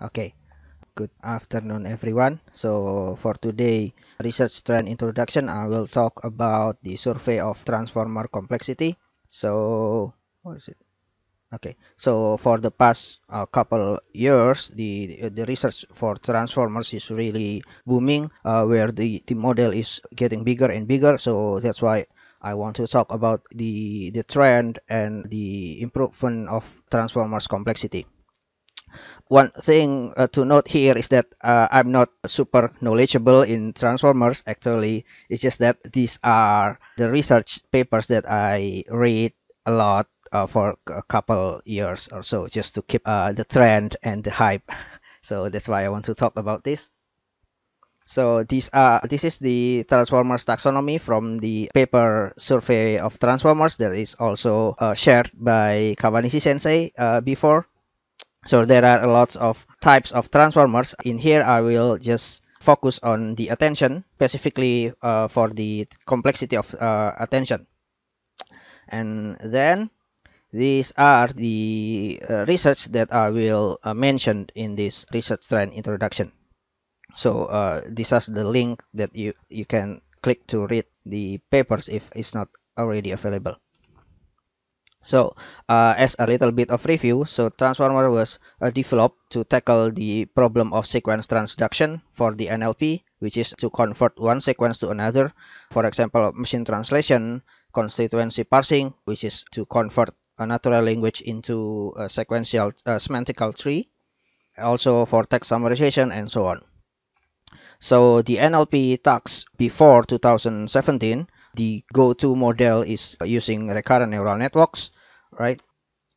okay good afternoon everyone so for today research trend introduction i will talk about the survey of transformer complexity so what is it okay so for the past uh, couple years the the research for transformers is really booming uh, where the the model is getting bigger and bigger so that's why I want to talk about the the trend and the improvement of transformers complexity one thing uh, to note here is that uh, I'm not super knowledgeable in transformers actually it's just that these are the research papers that I read a lot uh, for a couple years or so just to keep uh, the trend and the hype so that's why I want to talk about this so these are this is the transformers taxonomy from the paper survey of transformers that is also uh, shared by Kawanishi Sensei uh, before so there are lots of types of transformers in here i will just focus on the attention specifically uh, for the complexity of uh, attention and then these are the uh, research that i will uh, mention in this research trend introduction so uh, this is the link that you you can click to read the papers if it's not already available so, uh, as a little bit of review, so Transformer was uh, developed to tackle the problem of sequence transduction for the NLP, which is to convert one sequence to another. For example, machine translation, constituency parsing, which is to convert a natural language into a sequential uh, semantical tree, also for text summarization and so on. So the NLP talks before 2017 the go-to model is using recurrent neural networks, right?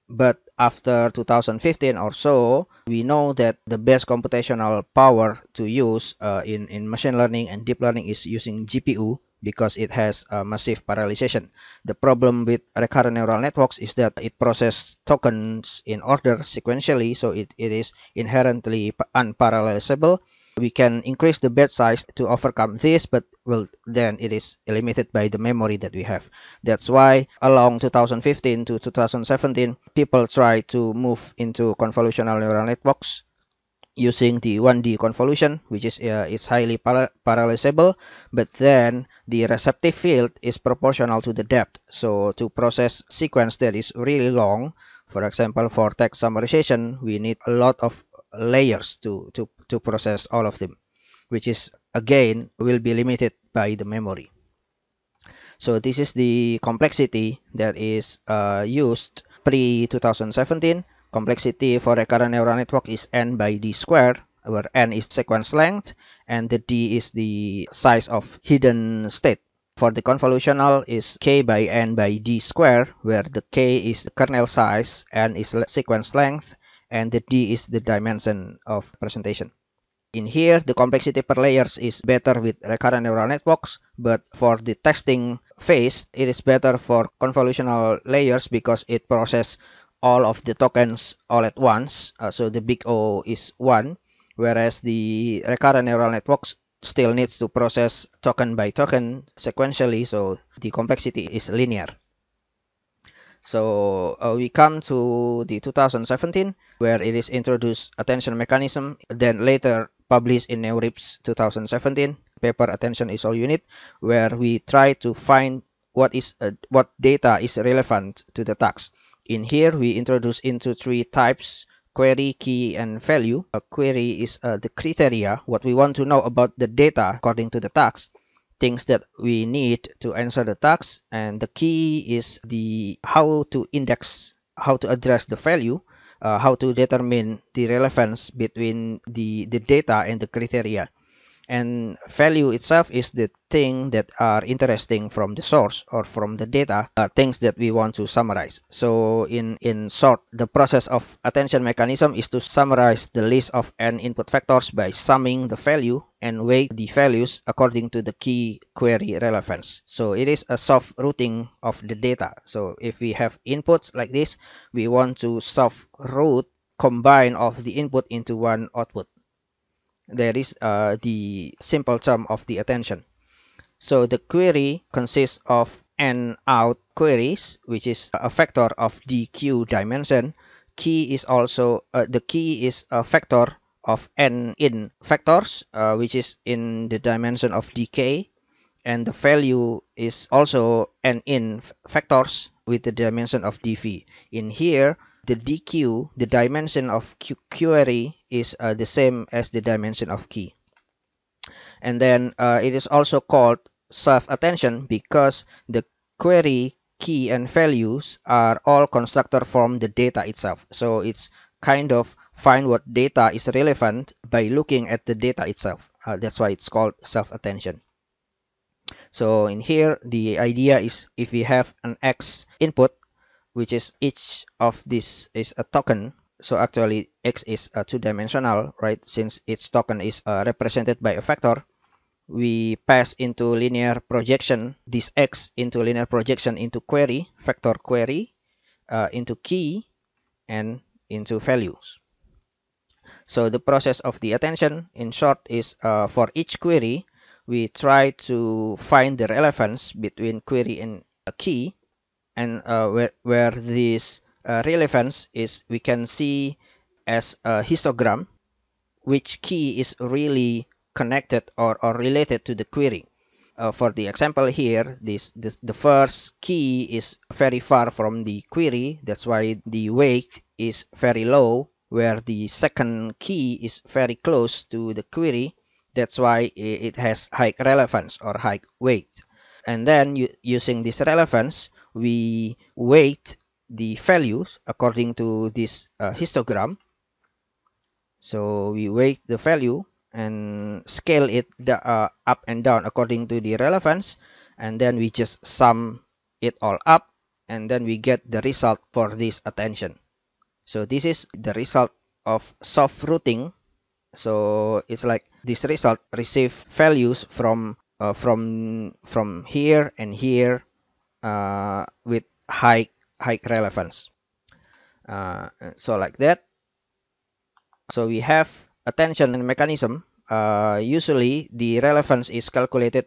But after 2015 or so, we know that the best computational power to use uh, in, in machine learning and deep learning is using GPU because it has massive parallelization. The problem with recurrent neural networks is that it processes tokens in order sequentially, so it, it is inherently unparallelizable we can increase the bed size to overcome this but well then it is limited by the memory that we have that's why along 2015 to 2017 people try to move into convolutional neural networks using the 1D convolution, which is uh, is highly para parallelizable, but then the receptive field is proportional to the depth. So to process sequence that is really long, for example, for text summarization, we need a lot of layers to, to, to process all of them, which is again will be limited by the memory. So this is the complexity that is uh, used pre-2017. Complexity for recurrent neural network is n by d squared, where n is sequence length and the d is the size of hidden state. For the convolutional is k by n by d squared, where the k is the kernel size, n is sequence length, and the d is the dimension of presentation. In here, the complexity per layers is better with recurrent neural networks, but for the testing phase, it is better for convolutional layers because it processes all of the tokens all at once. Uh, so the big O is 1, whereas the recurrent neural networks still needs to process token by token sequentially, so the complexity is linear. So uh, we come to the 2017 where it is introduced attention mechanism then later published in NEURIPS 2017 paper attention is all you need where we try to find what is uh, what data is relevant to the task. In here we introduce into three types query key and value a query is uh, the criteria what we want to know about the data according to the task things that we need to answer the tax and the key is the how to index how to address the value uh, how to determine the relevance between the the data and the criteria and value itself is the thing that are interesting from the source or from the data uh, things that we want to summarize so in in short the process of attention mechanism is to summarize the list of n input factors by summing the value and weight the values according to the key query relevance so it is a soft routing of the data so if we have inputs like this we want to soft route combine all the input into one output there is uh, the simple sum of the attention. So the query consists of n out queries, which is a factor of d q dimension. Key is also uh, the key is a factor of n in factors, uh, which is in the dimension of dk, and the value is also n in factors with the dimension of dv. In here, the dq, the dimension of Q query is uh, the same as the dimension of key. And then uh, it is also called self-attention because the query key and values are all constructed from the data itself. So it's kind of find what data is relevant by looking at the data itself. Uh, that's why it's called self-attention. So in here, the idea is if we have an X input, which is each of this is a token so actually x is uh, two-dimensional right since each token is uh, represented by a vector we pass into linear projection this x into linear projection into query vector query uh, into key and into values so the process of the attention in short is uh, for each query we try to find the relevance between query and a key and uh, where, where this uh, relevance is we can see as a histogram which key is really connected or, or related to the query uh, for the example here this, this the first key is very far from the query that's why the weight is very low where the second key is very close to the query that's why it has high relevance or high weight and then you, using this relevance we weight the values according to this uh, histogram so we weight the value and scale it the, uh, up and down according to the relevance and then we just sum it all up and then we get the result for this attention so this is the result of soft routing so it's like this result receive values from uh, from from here and here uh, with high high relevance uh, so like that so we have attention mechanism uh, usually the relevance is calculated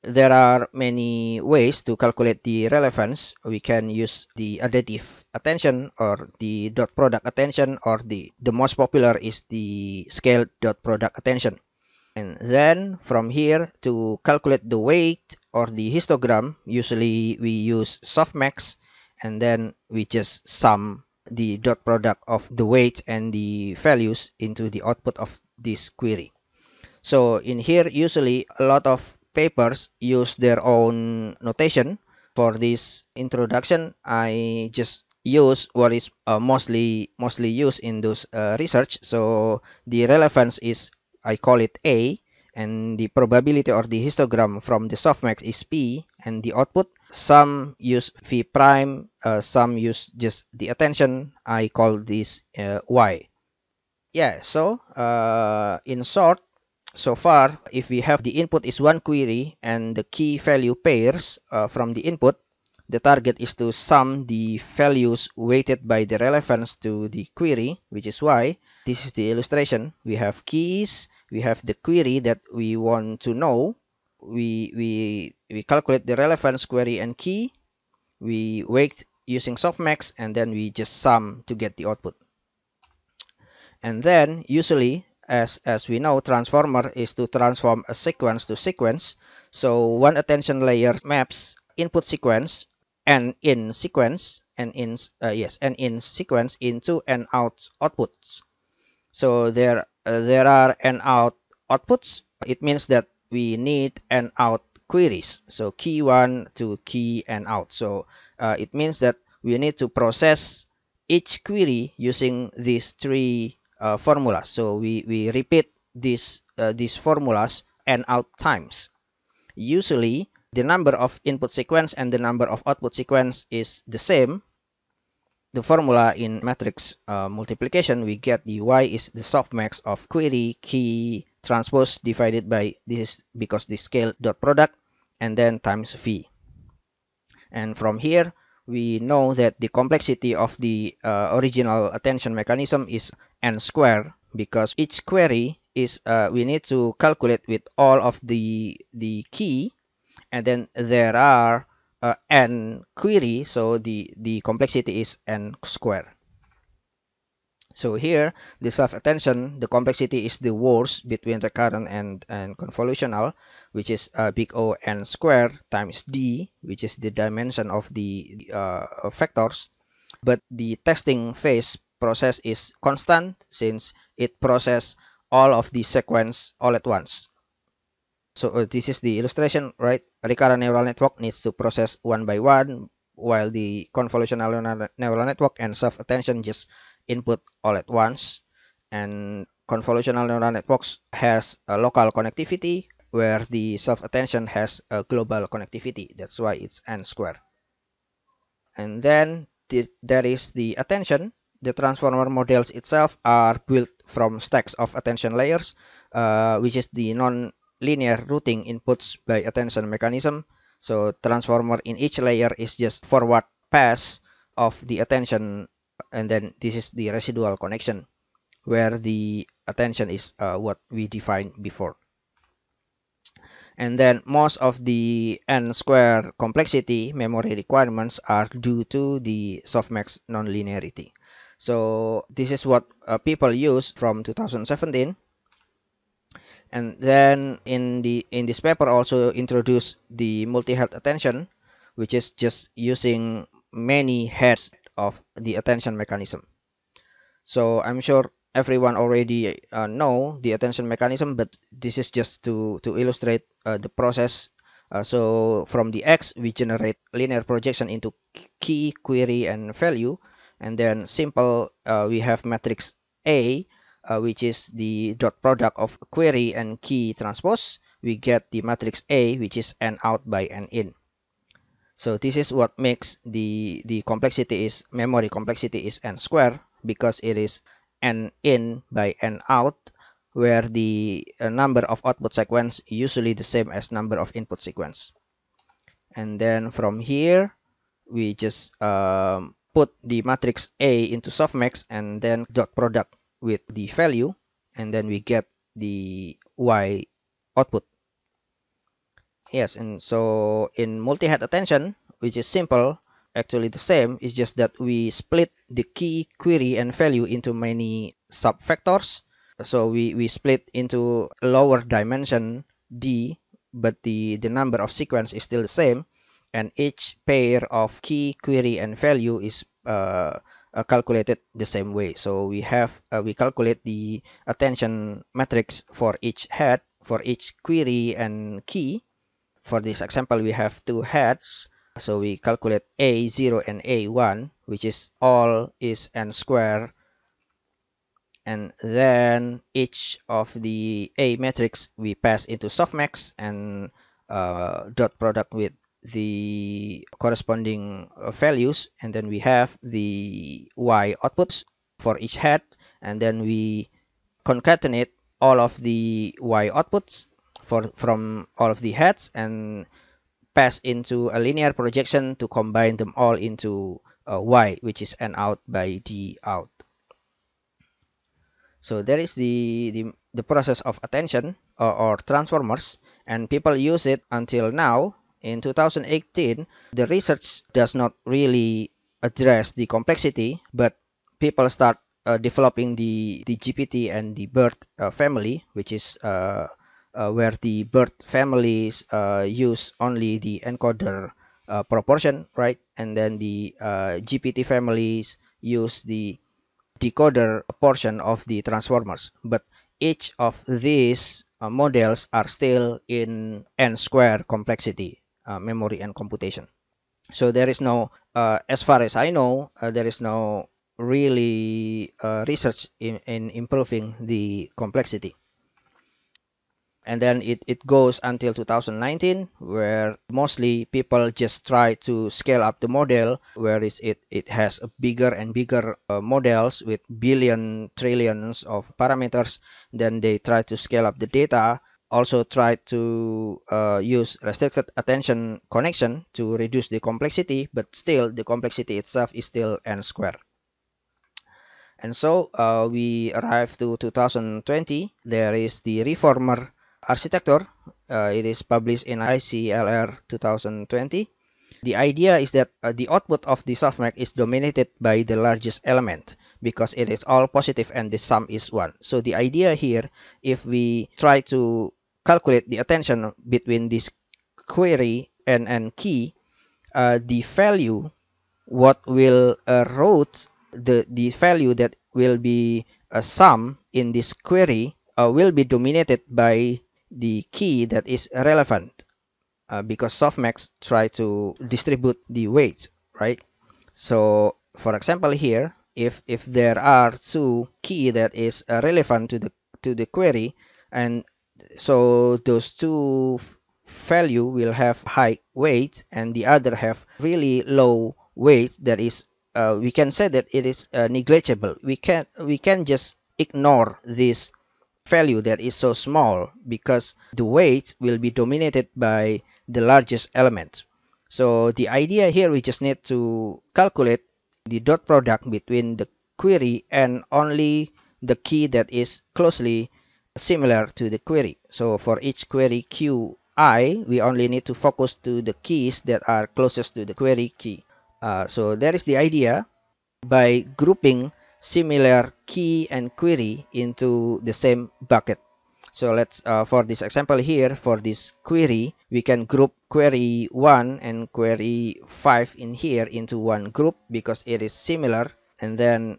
there are many ways to calculate the relevance we can use the additive attention or the dot product attention or the the most popular is the scaled dot product attention and then from here to calculate the weight or the histogram, usually we use softmax and then we just sum the dot product of the weight and the values into the output of this query. So in here, usually a lot of papers use their own notation. For this introduction, I just use what is uh, mostly mostly used in those uh, research. So the relevance is I call it A, and the probability or the histogram from the softmax is P, and the output, some use V prime, uh, some use just the attention, I call this uh, Y. Yeah, so uh, in short, so far, if we have the input is one query and the key value pairs uh, from the input, the target is to sum the values weighted by the relevance to the query, which is Y, this is the illustration. We have keys, we have the query that we want to know. We, we, we calculate the relevance query and key. We weight using softmax and then we just sum to get the output. And then usually as as we know transformer is to transform a sequence to sequence so one attention layer maps input sequence and in sequence and in uh, yes and in sequence into and out outputs so there, uh, there are an out outputs. It means that we need an out queries. So key one to key and out. So uh, it means that we need to process each query using these three uh, formulas. So we, we repeat this, uh, these formulas and out times. Usually, the number of input sequence and the number of output sequence is the same the formula in matrix uh, multiplication, we get the y is the softmax of query key transpose divided by this is because the scale dot product and then times v. And from here, we know that the complexity of the uh, original attention mechanism is n square because each query is uh, we need to calculate with all of the the key and then there are uh, n query so the the complexity is n square so here the self-attention the complexity is the worst between recurrent and and convolutional which is uh, big o n square times d which is the dimension of the uh, vectors but the testing phase process is constant since it process all of the sequence all at once so uh, this is the illustration, right? Recurrent neural network needs to process one by one, while the convolutional neural network and self-attention just input all at once. And convolutional neural networks has a local connectivity, where the self-attention has a global connectivity. That's why it's n squared. And then there is the attention. The transformer models itself are built from stacks of attention layers, uh, which is the non linear routing inputs by attention mechanism. So transformer in each layer is just forward pass of the attention and then this is the residual connection where the attention is uh, what we defined before. And then most of the n-square complexity memory requirements are due to the softmax nonlinearity. So this is what uh, people use from 2017 and then in the in this paper also introduce the multi-head attention which is just using many heads of the attention mechanism so i'm sure everyone already uh, know the attention mechanism but this is just to to illustrate uh, the process uh, so from the x we generate linear projection into key query and value and then simple uh, we have matrix a uh, which is the dot product of query and key transpose, we get the matrix A, which is n out by n in. So this is what makes the, the complexity is, memory complexity is n square, because it is n in by n out, where the uh, number of output sequence usually the same as number of input sequence. And then from here, we just um, put the matrix A into softmax and then dot product with the value and then we get the y output yes and so in multi-head attention which is simple actually the same it's just that we split the key query and value into many sub vectors so we we split into lower dimension d but the the number of sequence is still the same and each pair of key query and value is uh, uh, calculated the same way. So we have uh, we calculate the attention matrix for each head, for each query and key. For this example, we have two heads. So we calculate A0 and A1, which is all is n square. And then each of the A matrix we pass into softmax and uh, dot product with the corresponding uh, values and then we have the y outputs for each head and then we concatenate all of the y outputs for from all of the heads and pass into a linear projection to combine them all into uh, y which is n out by d out so there is the the, the process of attention or, or transformers and people use it until now in 2018, the research does not really address the complexity, but people start uh, developing the, the GPT and the BERT uh, family, which is uh, uh where the BERT families uh, use only the encoder uh, proportion, right? And then the GPT families use the decoder portion of the transformers. But each of these models are still in n square complexity. Uh, memory and computation. So there is no, uh, as far as I know, uh, there is no really research in, in improving the complexity and then it, it goes until 2019 where mostly people just try to scale up the model where it, it has bigger and bigger uh, models with billion trillions of parameters then they try to scale up the data also tried to uh, use restricted attention connection to reduce the complexity, but still the complexity itself is still n squared. And so uh, we arrive to 2020. There is the reformer architecture. Uh, it is published in ICLR 2020. The idea is that uh, the output of the softmax is dominated by the largest element because it is all positive and the sum is 1. So the idea here, if we try to calculate the attention between this query and, and key, uh, the value what will uh, route the, the value that will be a sum in this query uh, will be dominated by the key that is relevant uh, because softmax try to distribute the weight right so for example here if if there are two key that is uh, relevant to the to the query and so those two value will have high weight and the other have really low weight that is uh, we can say that it is uh, negligible we can we can just ignore this value that is so small because the weight will be dominated by the largest element so the idea here we just need to calculate the dot product between the query and only the key that is closely similar to the query. So for each query qi, we only need to focus to the keys that are closest to the query key. Uh, so that is the idea by grouping similar key and query into the same bucket. So let's, uh, for this example here, for this query, we can group query 1 and query 5 in here into one group because it is similar. And then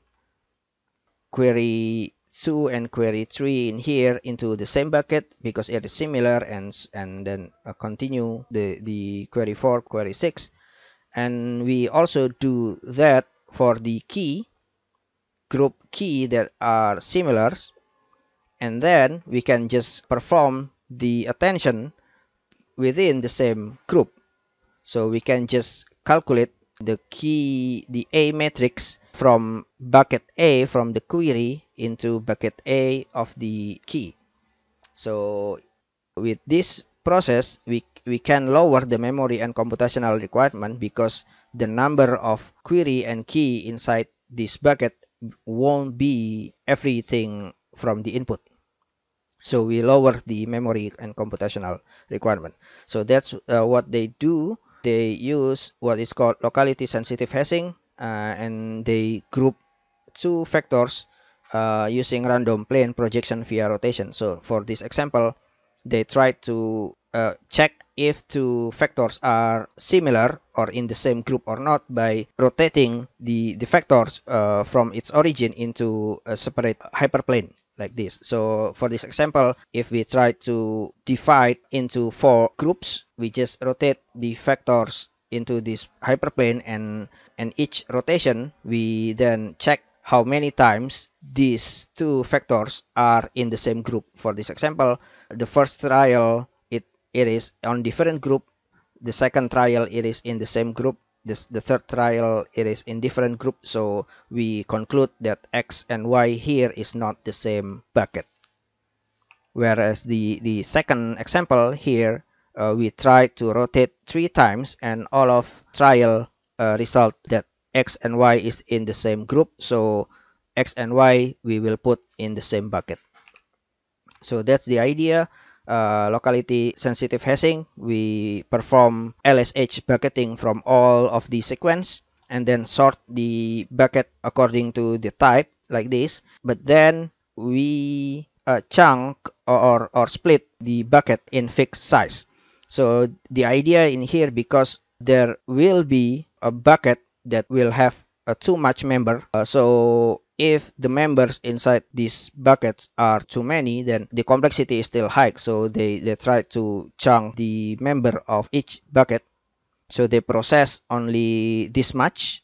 query 2 and query 3 in here into the same bucket because it is similar and and then uh, continue the the query 4 query 6 and we also do that for the key group key that are similar and then we can just perform the attention within the same group so we can just calculate the key, the A matrix from bucket A from the query into bucket A of the key. So with this process, we, we can lower the memory and computational requirement because the number of query and key inside this bucket won't be everything from the input. So we lower the memory and computational requirement. So that's uh, what they do they use what is called locality sensitive hashing uh, and they group two vectors uh, using random plane projection via rotation. So for this example, they try to uh, check if two vectors are similar or in the same group or not by rotating the, the vectors uh, from its origin into a separate hyperplane like this. So for this example, if we try to divide into four groups, we just rotate the vectors into this hyperplane and and each rotation we then check how many times these two vectors are in the same group. For this example, the first trial it, it is on different group, the second trial it is in the same group, this the third trial it is in different group so we conclude that x and y here is not the same bucket whereas the the second example here uh, we try to rotate three times and all of trial uh, result that x and y is in the same group so x and y we will put in the same bucket so that's the idea uh, locality sensitive hashing, we perform LSH bucketing from all of the sequence and then sort the bucket according to the type like this. But then we uh, chunk or, or split the bucket in fixed size. So the idea in here because there will be a bucket that will have a uh, too much member. Uh, so if the members inside these buckets are too many then the complexity is still high so they, they try to chunk the member of each bucket so they process only this much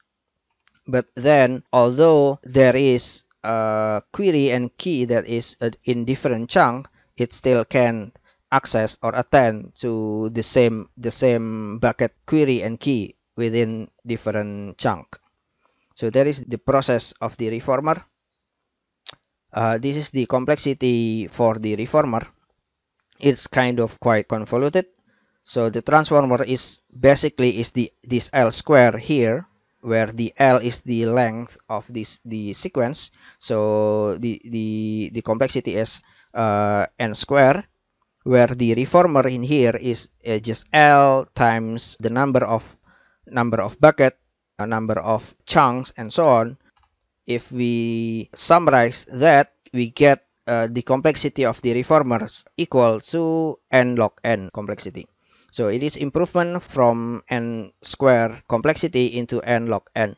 but then although there is a query and key that is in different chunk it still can access or attend to the same the same bucket query and key within different chunk so there is the process of the reformer. Uh, this is the complexity for the reformer. It's kind of quite convoluted. So the transformer is basically is the this L square here where the L is the length of this the sequence. So the the the complexity is uh, n square where the reformer in here is uh, just L times the number of number of bucket a number of chunks and so on if we summarize that we get uh, the complexity of the reformers equal to n log n complexity so it is improvement from n square complexity into n log n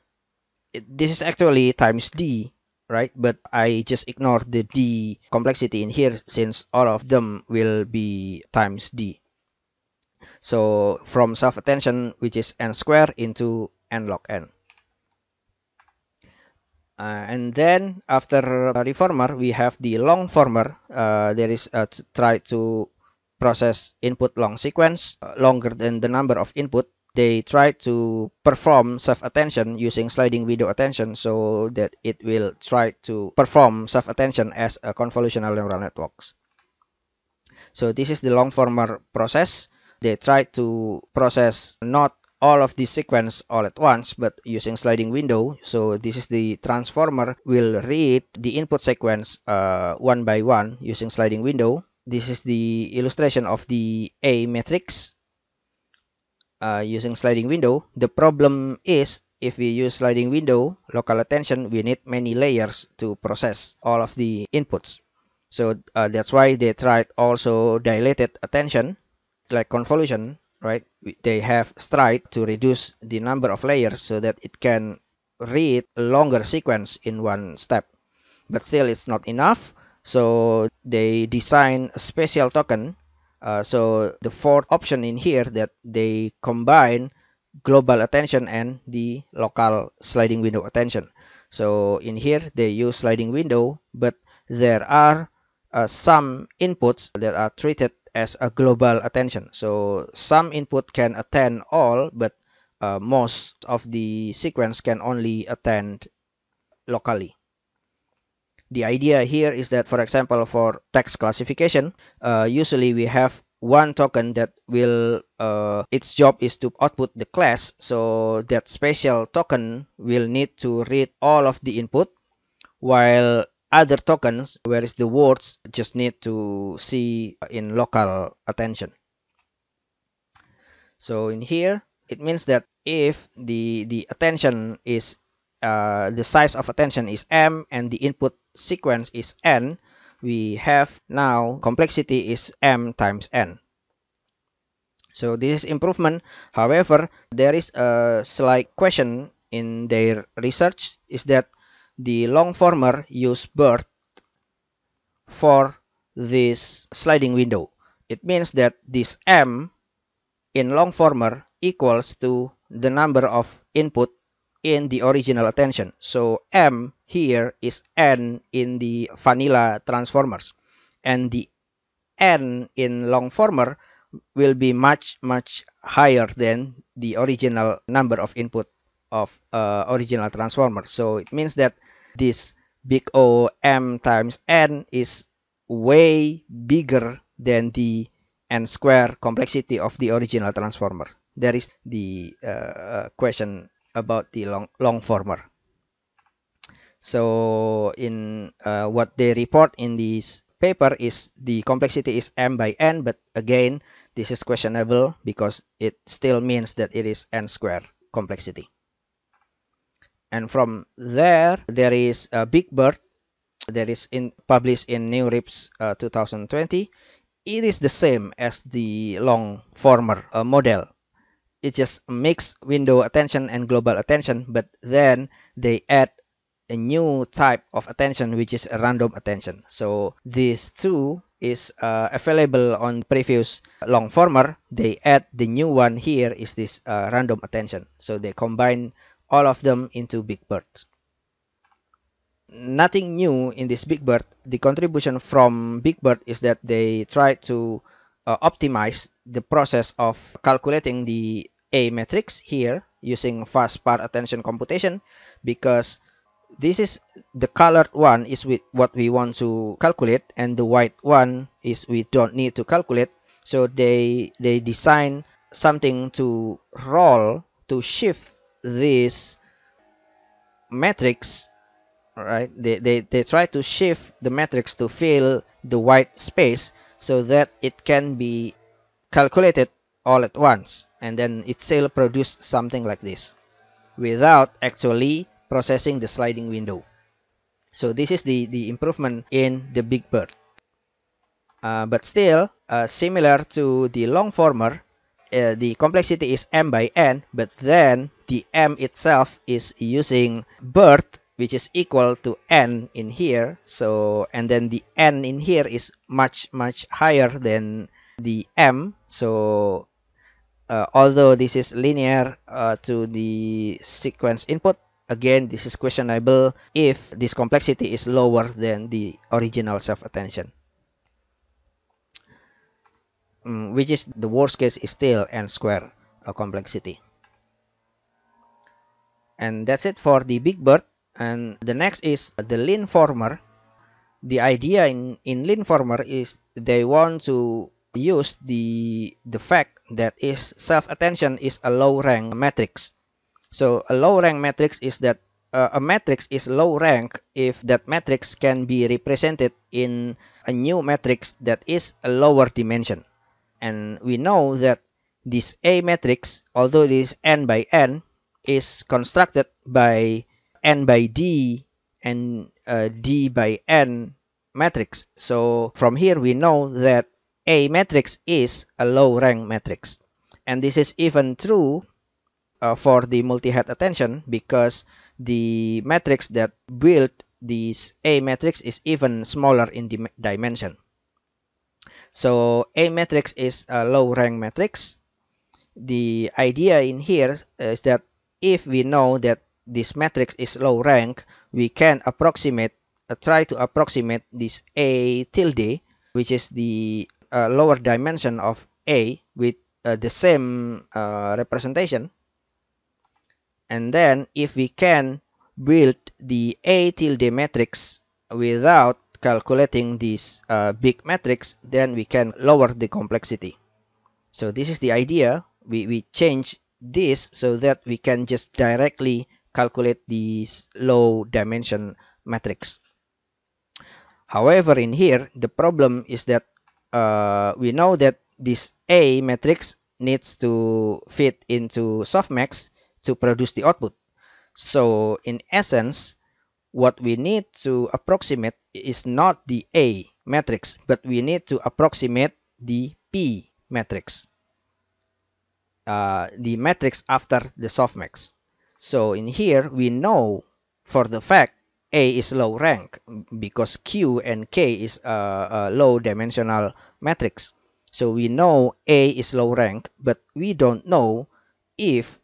it, this is actually times d right but i just ignore the d complexity in here since all of them will be times d so from self attention which is n square into n log n. Uh, and then after reformer we have the long former uh, there is a uh, try to process input long sequence uh, longer than the number of input they try to perform self-attention using sliding window attention so that it will try to perform self-attention as a convolutional neural networks so this is the long former process they try to process not all of the sequence all at once but using sliding window so this is the transformer will read the input sequence uh, one by one using sliding window this is the illustration of the A matrix uh, using sliding window the problem is if we use sliding window local attention we need many layers to process all of the inputs so uh, that's why they tried also dilated attention like convolution right they have tried to reduce the number of layers so that it can read a longer sequence in one step but still it's not enough so they design a special token uh, so the fourth option in here that they combine global attention and the local sliding window attention so in here they use sliding window but there are uh, some inputs that are treated as a global attention. So some input can attend all, but uh, most of the sequence can only attend locally. The idea here is that, for example, for text classification, uh, usually we have one token that will uh, its job is to output the class so that special token will need to read all of the input while other tokens whereas the words just need to see in local attention so in here it means that if the the attention is uh, the size of attention is m and the input sequence is n we have now complexity is m times n so this is improvement however there is a slight question in their research is that the long former use birth for this sliding window. It means that this m in long former equals to the number of input in the original attention. So m here is n in the vanilla transformers. And the n in long former will be much, much higher than the original number of input of uh, original transformer. So it means that this big O m times n is way bigger than the n square complexity of the original transformer. That is the uh, question about the long, long former. So in uh, what they report in this paper is the complexity is m by n, but again, this is questionable because it still means that it is n square complexity and from there there is a uh, big bird that is in published in new rips uh, 2020 it is the same as the long former uh, model it just makes window attention and global attention but then they add a new type of attention which is a random attention so these two is uh, available on previous long former they add the new one here is this uh, random attention so they combine all of them into Big Bird. Nothing new in this Big Bird. The contribution from Big Bird is that they try to uh, optimize the process of calculating the A matrix here using fast part attention computation because this is the colored one is with what we want to calculate and the white one is we don't need to calculate so they they design something to roll to shift this matrix right they, they, they try to shift the matrix to fill the white space so that it can be calculated all at once and then it still produce something like this without actually processing the sliding window so this is the the improvement in the big bird uh, but still uh, similar to the long former uh, the complexity is m by n but then the m itself is using birth which is equal to n in here so and then the n in here is much much higher than the m so uh, although this is linear uh, to the sequence input again this is questionable if this complexity is lower than the original self-attention mm, which is the worst case is still n square uh, complexity and that's it for the big bird and the next is the lean former the idea in in lean former is they want to use the the fact that is self attention is a low rank matrix so a low rank matrix is that uh, a matrix is low rank if that matrix can be represented in a new matrix that is a lower dimension and we know that this a matrix although it is n by n is constructed by n by d and uh, d by n matrix. So from here we know that a matrix is a low rank matrix. And this is even true uh, for the multi-head attention because the matrix that built this A matrix is even smaller in dim dimension. So A matrix is a low rank matrix. The idea in here is that if we know that this matrix is low rank, we can approximate, uh, try to approximate this A tilde, which is the uh, lower dimension of A with uh, the same uh, representation. And then if we can build the A tilde matrix without calculating this uh, big matrix, then we can lower the complexity. So this is the idea. We, we change this so that we can just directly calculate the low dimension matrix. However, in here, the problem is that uh, we know that this A matrix needs to fit into softmax to produce the output. So in essence, what we need to approximate is not the A matrix, but we need to approximate the P matrix. Uh, the matrix after the softmax. So in here, we know for the fact A is low rank because Q and K is a, uh, a uh, low dimensional matrix. So we know A is low rank, but we don't know if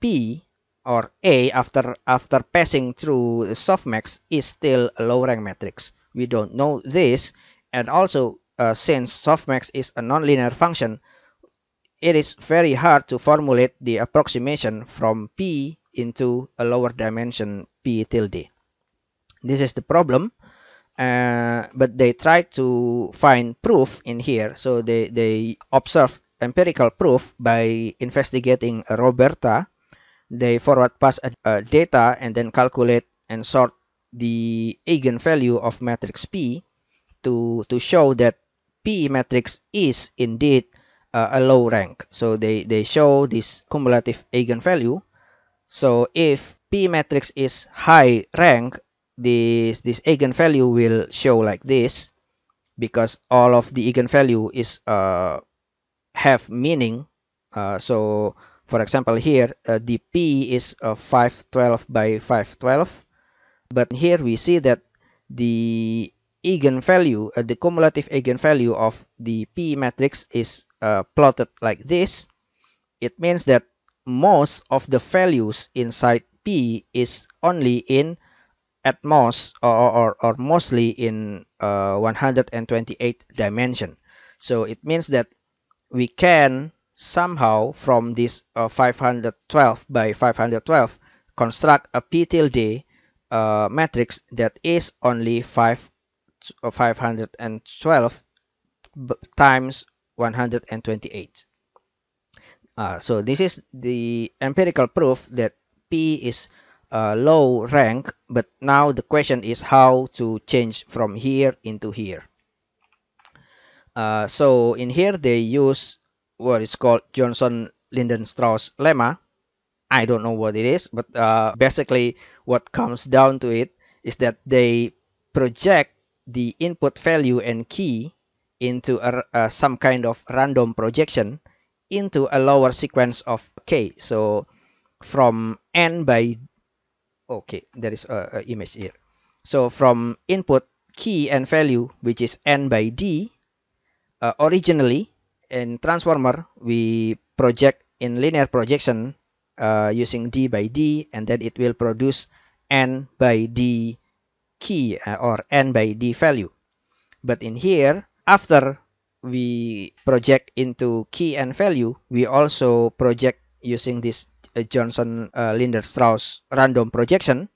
P or A after after passing through the softmax is still a low rank matrix. We don't know this, and also uh, since softmax is a nonlinear function, it is very hard to formulate the approximation from P into a lower dimension P tilde. This is the problem, uh, but they try to find proof in here, so they, they observe empirical proof by investigating Roberta. They forward pass a, a data and then calculate and sort the eigenvalue of matrix P to, to show that P matrix is indeed uh, a low rank so they they show this cumulative eigenvalue so if p matrix is high rank this this eigenvalue will show like this because all of the eigenvalue is uh, have meaning uh, so for example here uh, the p is uh, 512 by 512 but here we see that the eigenvalue, uh, the cumulative eigenvalue of the P matrix is uh, plotted like this, it means that most of the values inside P is only in at most or, or, or mostly in uh, 128 dimension. So it means that we can somehow from this uh, 512 by 512 construct a P tilde uh, matrix that is only 5 512 times 128. Uh, so this is the empirical proof that P is a low rank, but now the question is how to change from here into here. Uh, so in here they use what is called Johnson Lindenstrauss lemma. I don't know what it is, but uh, basically what comes down to it is that they project the input value and key into a, some kind of random projection into a lower sequence of k. So from n by okay, there is a, image here. So from input key and value, which is n by d, uh, originally in transformer we project in linear projection uh, using d by d, and then it will produce n by d key uh, or n by d value. But in here, after we project into key and value, we also project using this uh, Johnson uh, Linder Strauss random projection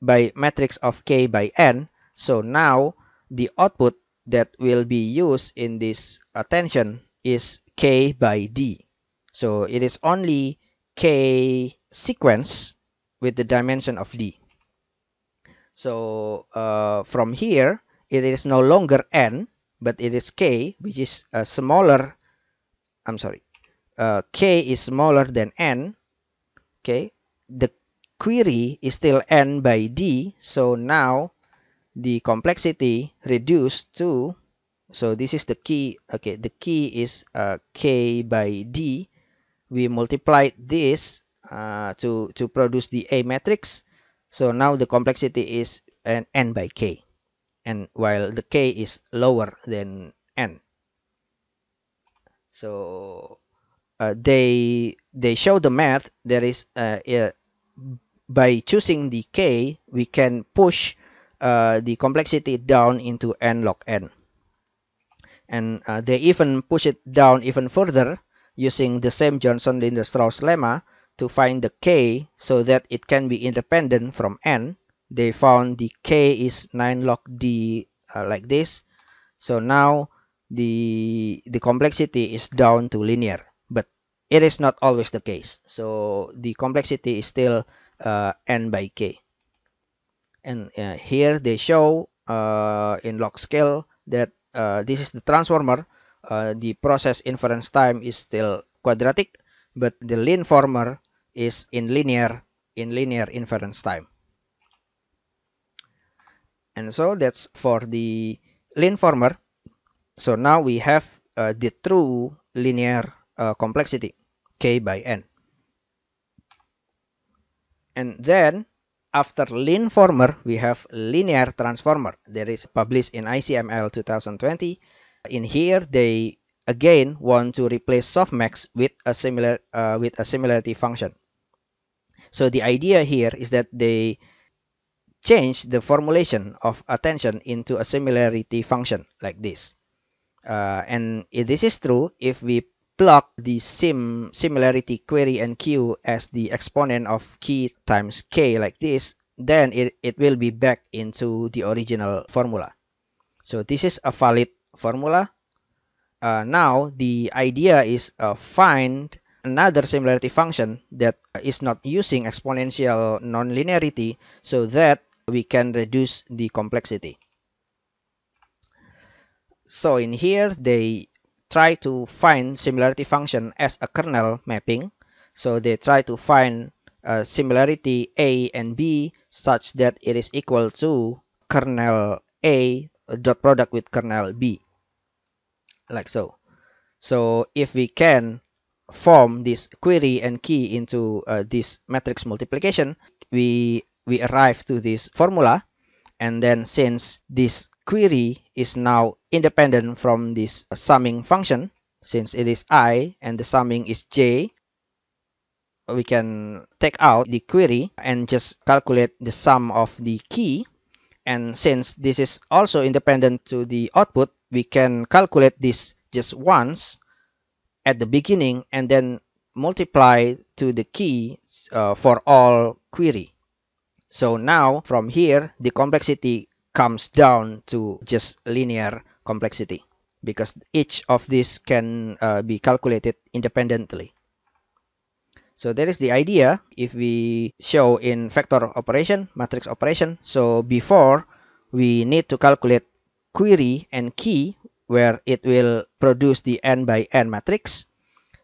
by matrix of k by n. So now the output that will be used in this attention is k by d. So it is only k sequence with the dimension of d. So uh, from here, it is no longer n, but it is k, which is a uh, smaller, I'm sorry, uh, k is smaller than n, okay? The query is still n by d, so now the complexity reduced to, so this is the key, okay, the key is uh, k by d. We multiplied this uh, to, to produce the A matrix, so now the complexity is n, n by k and while the k is lower than n so uh, they they show the math there is uh, by choosing the k we can push uh, the complexity down into n log n and uh, they even push it down even further using the same Johnson-Linda-Strauss lemma to find the k so that it can be independent from n, they found the k is 9 log d uh, like this. So now the, the complexity is down to linear, but it is not always the case. So the complexity is still uh, n by k. And uh, here they show uh, in log scale that uh, this is the transformer. Uh, the process inference time is still quadratic, but the lean former is in linear in linear inference time and so that's for the linformer so now we have uh, the true linear uh, complexity k by n and then after linformer we have linear transformer that is published in icml 2020 in here they again want to replace softmax with a similar uh, with a similarity function so the idea here is that they change the formulation of attention into a similarity function like this. Uh, and this is true if we plug the sim similarity query and q as the exponent of key times k like this, then it, it will be back into the original formula. So this is a valid formula. Uh, now the idea is uh, find another similarity function that is not using exponential nonlinearity so that we can reduce the complexity. So in here, they try to find similarity function as a kernel mapping. So they try to find a similarity A and B such that it is equal to kernel A dot product with kernel B like so. So if we can form this query and key into uh, this matrix multiplication, we we arrive to this formula. And then since this query is now independent from this summing function, since it is i and the summing is j, we can take out the query and just calculate the sum of the key. And since this is also independent to the output, we can calculate this just once at the beginning and then multiply to the key uh, for all query. So now from here, the complexity comes down to just linear complexity because each of these can uh, be calculated independently. So that is the idea if we show in vector operation, matrix operation. So before we need to calculate query and key where it will produce the n by n matrix.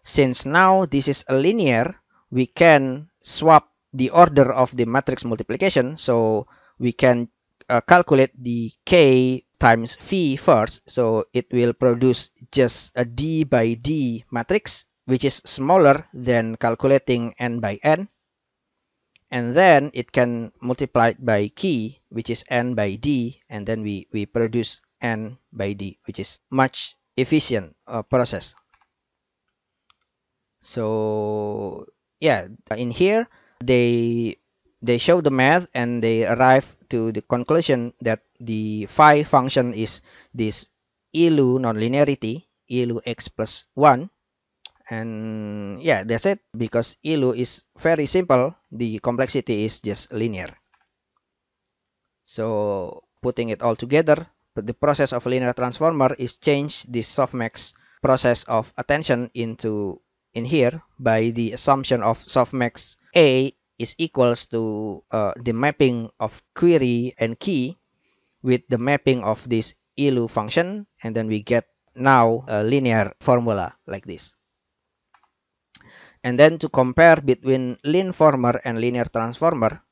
Since now this is a linear, we can swap the order of the matrix multiplication. So we can uh, calculate the k times phi first. So it will produce just a d by d matrix, which is smaller than calculating n by n. And then it can multiply it by k, which is n by d. And then we, we produce and by d which is much efficient uh, process so yeah in here they they show the math and they arrive to the conclusion that the phi function is this ELU nonlinearity ELU x plus 1 and yeah that's it because ELU is very simple the complexity is just linear so putting it all together the process of linear transformer is change the softmax process of attention into in here by the assumption of softmax A is equals to uh, the mapping of query and key with the mapping of this ELU function and then we get now a linear formula like this. And then to compare between linformer and linear transformer,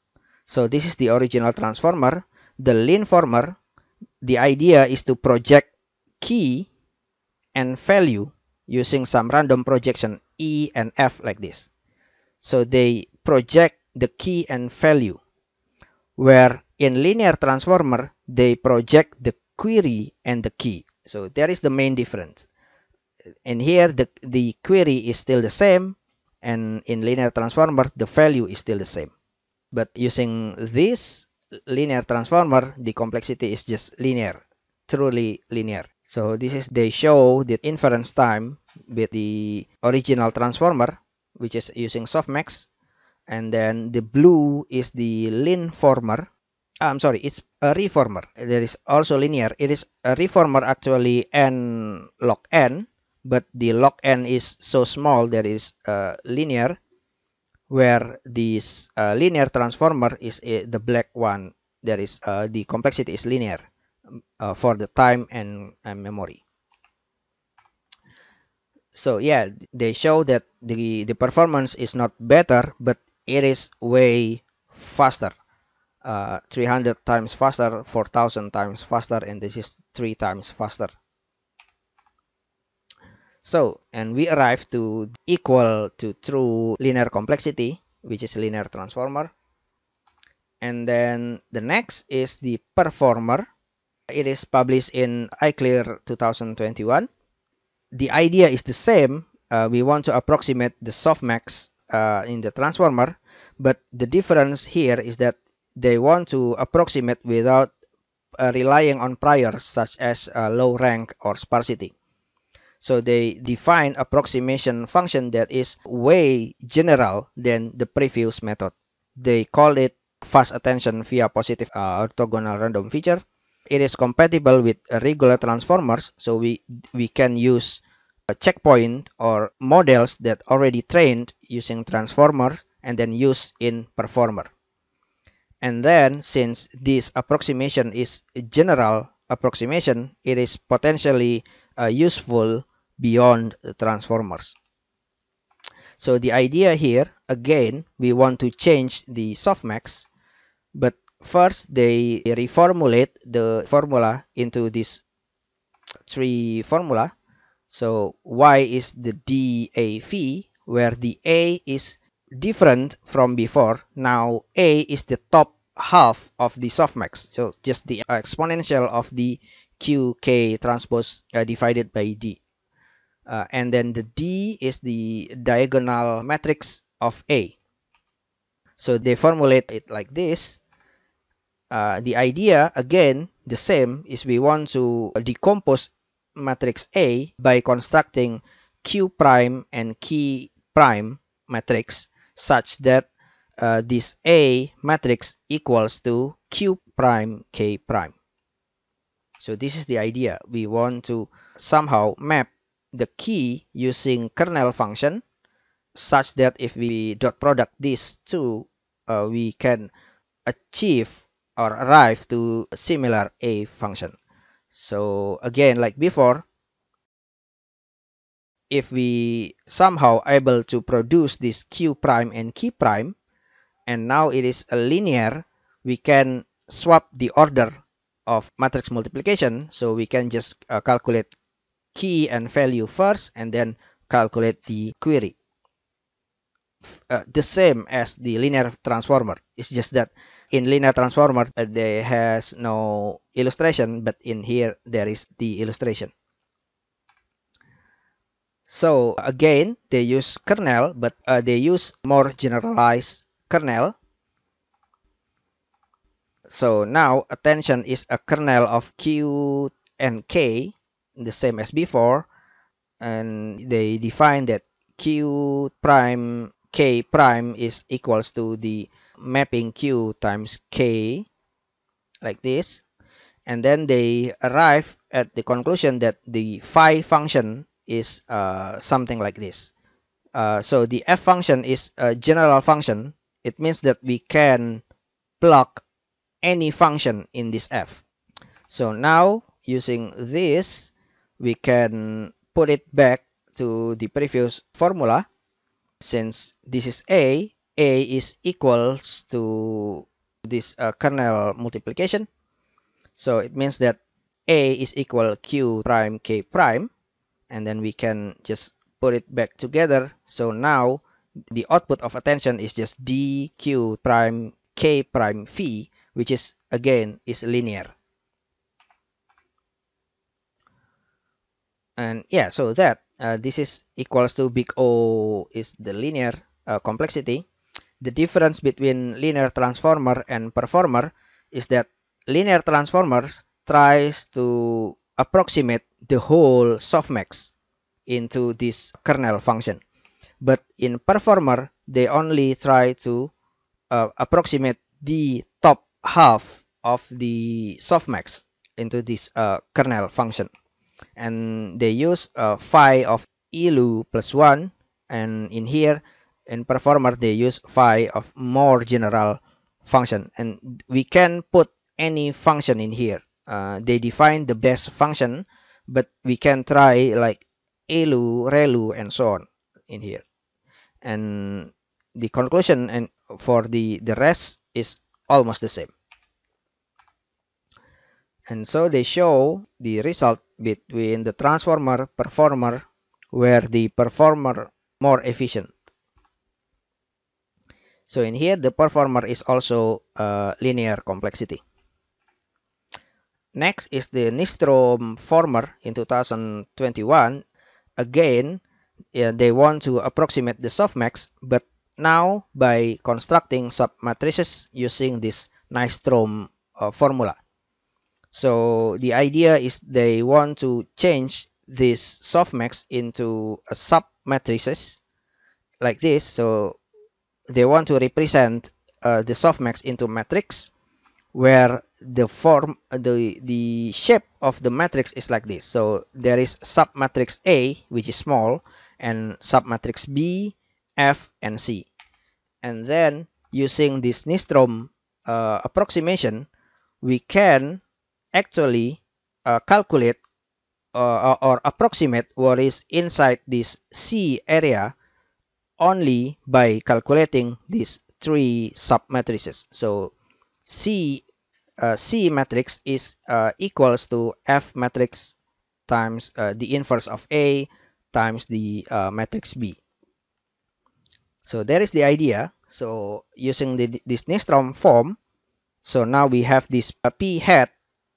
so this is the original transformer, the linformer the idea is to project key and value using some random projection E and F like this. So they project the key and value where in linear transformer they project the query and the key. So that is the main difference. And here the, the query is still the same and in linear transformer the value is still the same. But using this linear transformer, the complexity is just linear, truly linear. So this is they show the inference time with the original transformer, which is using softmax, and then the blue is the linformer. Ah, I'm sorry, it's a reformer. There is also linear. It is a reformer actually n log n, but the log n is so small that is uh, linear where this uh, linear transformer is uh, the black one there is uh, the complexity is linear um, uh, for the time and, and memory so yeah they show that the the performance is not better but it is way faster uh, 300 times faster 4000 times faster and this is three times faster so, and we arrive to equal to true linear complexity, which is linear transformer. And then the next is the performer. It is published in iClear 2021. The idea is the same. Uh, we want to approximate the softmax uh, in the transformer, but the difference here is that they want to approximate without uh, relying on priors such as uh, low rank or sparsity. So they define approximation function that is way general than the previous method. They call it fast attention via positive uh, orthogonal random feature. It is compatible with regular transformers, so we, we can use a checkpoint or models that already trained using transformers and then use in performer. And then, since this approximation is general approximation, it is potentially uh, useful beyond transformers. So the idea here, again, we want to change the softmax, but first they reformulate the formula into this three formula. So y is the DAV, where the A is different from before. Now A is the top half of the softmax, so just the exponential of the QK transpose uh, divided by D. Uh, and then the D is the diagonal matrix of A. So they formulate it like this. Uh, the idea, again, the same, is we want to decompose matrix A by constructing Q prime and K prime matrix such that uh, this A matrix equals to Q prime K prime. So this is the idea. We want to somehow map the key using kernel function such that if we dot product these two, uh, we can achieve or arrive to a similar a function. So again, like before, if we somehow able to produce this q prime and q prime, and now it is a linear, we can swap the order of matrix multiplication so we can just uh, calculate key and value first and then calculate the query uh, the same as the linear transformer it's just that in linear transformer uh, has no illustration but in here there is the illustration so again they use kernel but uh, they use more generalized kernel so now attention is a kernel of Q and K, the same as before, and they define that Q prime K prime is equals to the mapping Q times K, like this. And then they arrive at the conclusion that the phi function is uh, something like this. Uh, so the f function is a general function. It means that we can block any function in this f. So now using this, we can put it back to the previous formula. Since this is a, a is equals to this uh, kernel multiplication. So it means that a is equal q prime k prime. And then we can just put it back together. So now the output of attention is just dq prime k prime phi which is again is linear and yeah so that uh, this is equals to big O is the linear uh, complexity the difference between linear transformer and performer is that linear transformers tries to approximate the whole softmax into this kernel function but in performer they only try to uh, approximate the top half of the softmax into this uh, kernel function and they use uh, phi of elu plus 1 and in here in performer they use phi of more general function and we can put any function in here uh, they define the best function but we can try like elu relu and so on in here and the conclusion and for the the rest is almost the same and so they show the result between the transformer performer where the performer more efficient so in here the performer is also linear complexity next is the Nistrom former in 2021 again yeah, they want to approximate the softmax but now by constructing submatrices using this Nystrom uh, formula so the idea is they want to change this softmax into a sub matrices like this. So they want to represent uh, the softmax into matrix where the form uh, the the shape of the matrix is like this so there is sub matrix a which is small and sub matrix b f and c and then using this nistrom uh, approximation we can actually uh, calculate uh, or approximate what is inside this C area only by calculating these three submatrices. So C uh, C matrix is uh, equals to F matrix times uh, the inverse of A times the uh, matrix B. So there is the idea. So using the, this Nystrom form, so now we have this uh, P hat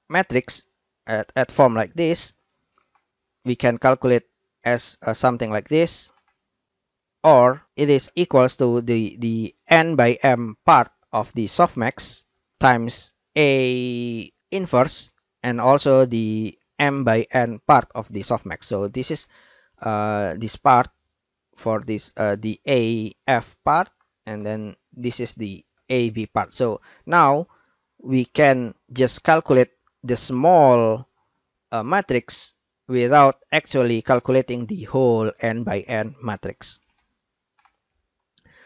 matrix at, at form like this, we can calculate as uh, something like this, or it is equals to the, the n by m part of the softmax times a inverse and also the m by n part of the softmax. So this is uh, this part for this uh, the AF part and then this is the AB part. So now we can just calculate the small uh, matrix without actually calculating the whole n by n matrix.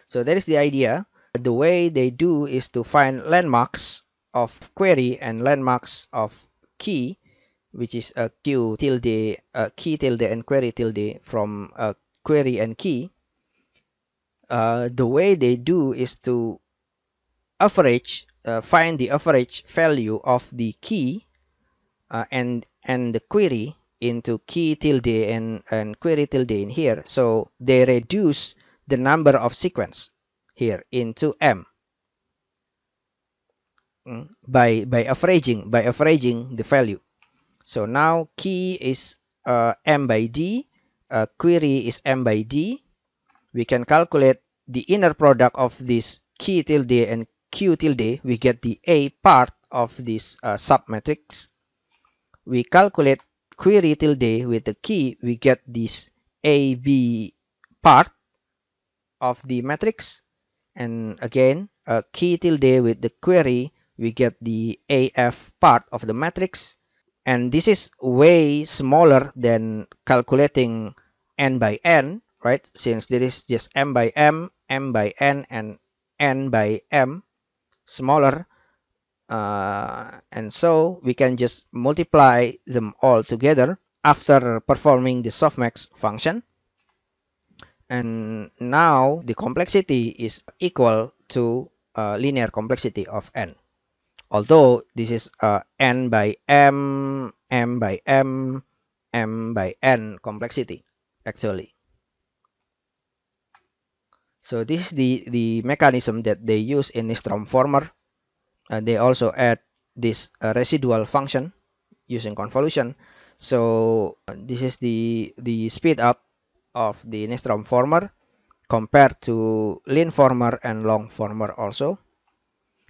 So that is the idea. The way they do is to find landmarks of query and landmarks of key, which is a q tilde, a key tilde and query tilde from a query and key. Uh, the way they do is to average uh, find the average value of the key uh, and and the query into key tilde and, and query tilde in here. So they reduce the number of sequence here into m mm, by by averaging by averaging the value. So now key is uh, m by d, uh, query is m by d. We can calculate the inner product of this key tilde and q tilde, we get the A part of this uh, submatrix. We calculate query tilde with the key, we get this AB part of the matrix. And again, a uh, key tilde with the query, we get the AF part of the matrix. And this is way smaller than calculating n by n, right? Since this is just m by m, m by n, and n by m smaller uh, and so we can just multiply them all together after performing the softmax function and now the complexity is equal to uh, linear complexity of n although this is uh, n by m m by m m by n complexity actually so this is the, the mechanism that they use in NISTROMformer, And they also add this uh, residual function using convolution. So this is the, the speed up of the Nistrom former compared to lean former and long former also.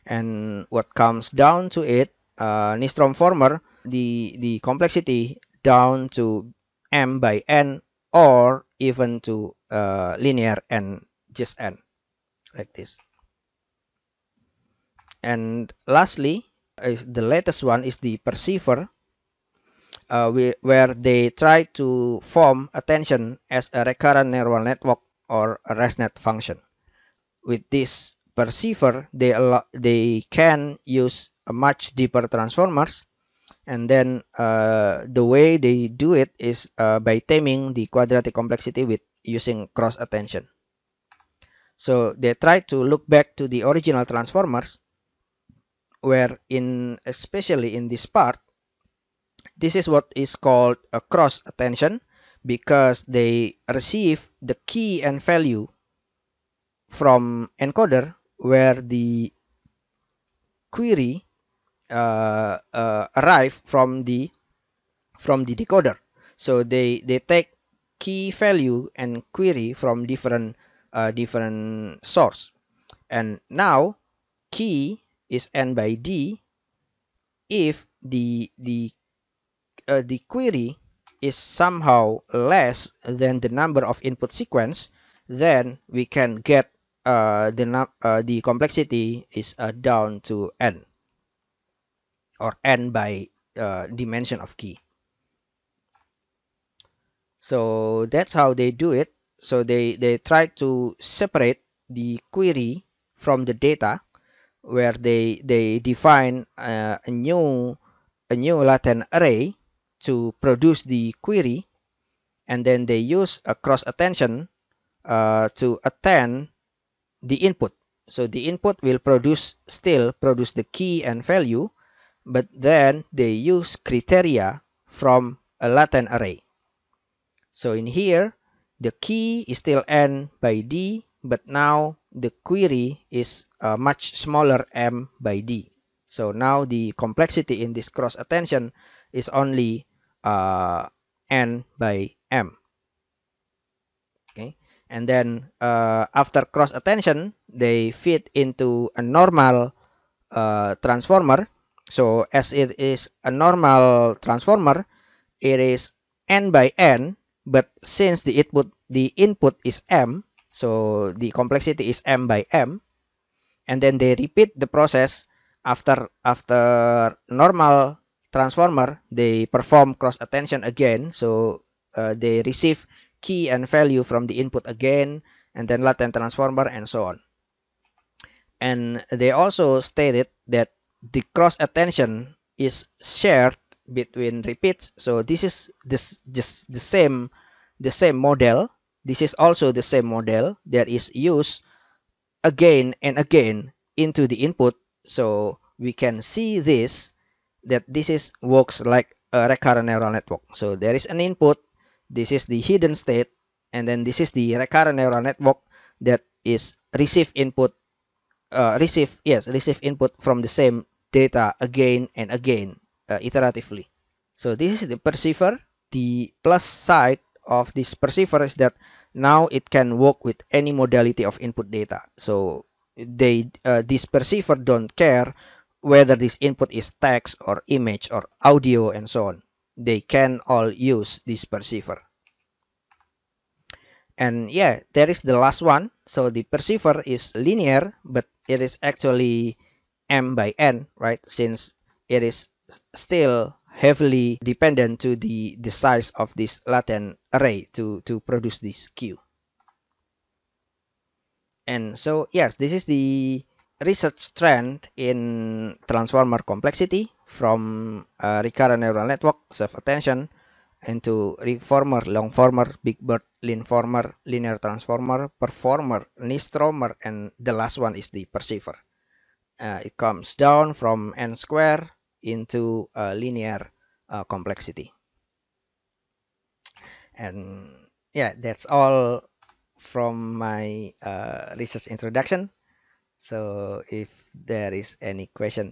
And what comes down to it, uh, Nistrom former, the, the complexity down to m by n or even to uh, linear n just n like this and lastly is the latest one is the perceiver uh, we, where they try to form attention as a recurrent neural network or a ResNet function with this perceiver they allow, they can use much deeper transformers and then uh, the way they do it is uh, by taming the quadratic complexity with using cross attention so they try to look back to the original transformers where in especially in this part this is what is called a cross attention because they receive the key and value from encoder where the query uh, uh, arrive from the from the decoder so they they take key value and query from different uh, different source and now key is n by d if the the uh, the query is somehow less than the number of input sequence then we can get uh, the uh, the complexity is uh, down to n or n by uh, dimension of key so that's how they do it so they they try to separate the query from the data where they they define uh, a new a new latent array to produce the query and then they use a cross attention uh, to attend the input so the input will produce still produce the key and value but then they use criteria from a latent array so in here the key is still n by d, but now the query is a uh, much smaller m by d. So now the complexity in this cross attention is only uh, n by m. Okay, and then uh, after cross attention, they fit into a normal uh, transformer. So as it is a normal transformer, it is n by n but since the input the input is m so the complexity is m by m and then they repeat the process after after normal transformer they perform cross attention again so uh, they receive key and value from the input again and then latent transformer and so on and they also stated that the cross attention is shared between repeats so this is this just the same the same model this is also the same model that is used again and again into the input so we can see this that this is works like a recurrent neural network so there is an input this is the hidden state and then this is the recurrent neural network that is receive input uh, receive yes receive input from the same data again and again uh, iteratively. So this is the perceiver. The plus side of this perceiver is that now it can work with any modality of input data. So they uh, this perceiver don't care whether this input is text or image or audio and so on. They can all use this perceiver. And yeah, there is the last one. So the perceiver is linear, but it is actually m by n, right? Since it is still heavily dependent to the, the size of this latent array to, to produce this queue. And so, yes, this is the research trend in transformer complexity from recurrent neural network, self-attention, into reformer, longformer, big bird, linformer, linear transformer, performer, nistromer, and the last one is the perceiver. Uh, it comes down from n square into uh, linear uh, complexity. And yeah, that's all from my uh, research introduction. So if there is any question,